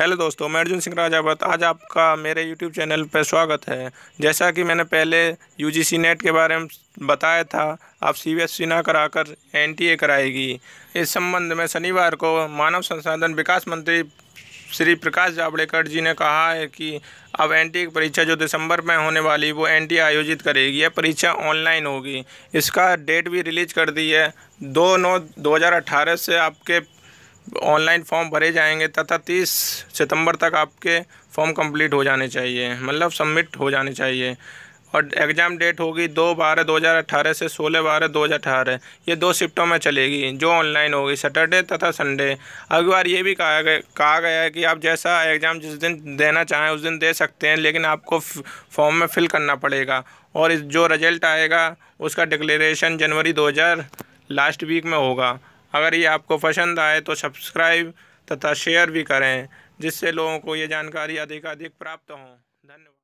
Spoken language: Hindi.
हेलो दोस्तों मैं अर्जुन सिंह राजावत आज आपका मेरे यूट्यूब चैनल पर स्वागत है जैसा कि मैंने पहले यूजीसी नेट के बारे में बताया था आप सी बी एस सी ना कराकर एन टी ए कराएगी इस संबंध में शनिवार को मानव संसाधन विकास मंत्री श्री प्रकाश जावड़ेकर जी ने कहा है कि अब एन टी परीक्षा जो दिसंबर में होने वाली वो एन टी आयोजित करेगी यह परीक्षा ऑनलाइन होगी इसका डेट भी रिलीज कर दी है दो नौ दो हज़ार अट्ठारह से आपके ऑनलाइन फॉर्म भरे जाएंगे तथा तीस सितंबर तक आपके फॉर्म कंप्लीट हो जाने चाहिए मतलब सबमिट हो जाने चाहिए और एग्ज़ाम डेट होगी दो बारह दो हज़ार अठारह से सोलह बारह दो हज़ार अठारह ये दो शिफ्टों में चलेगी जो ऑनलाइन होगी सैटरडे तथा संडे अगली बार ये भी कहा गया कहा गया है कि आप जैसा एग्ज़ाम जिस दिन देना चाहें उस दिन दे सकते हैं लेकिन आपको फॉर्म में फ़िल करना पड़ेगा और जो रिज़ल्ट आएगा उसका डिक्लेरेशन जनवरी दो लास्ट वीक में होगा अगर ये आपको पसंद आए तो सब्सक्राइब तथा शेयर भी करें जिससे लोगों को ये जानकारी अधिकाधिक प्राप्त हों धन्यवाद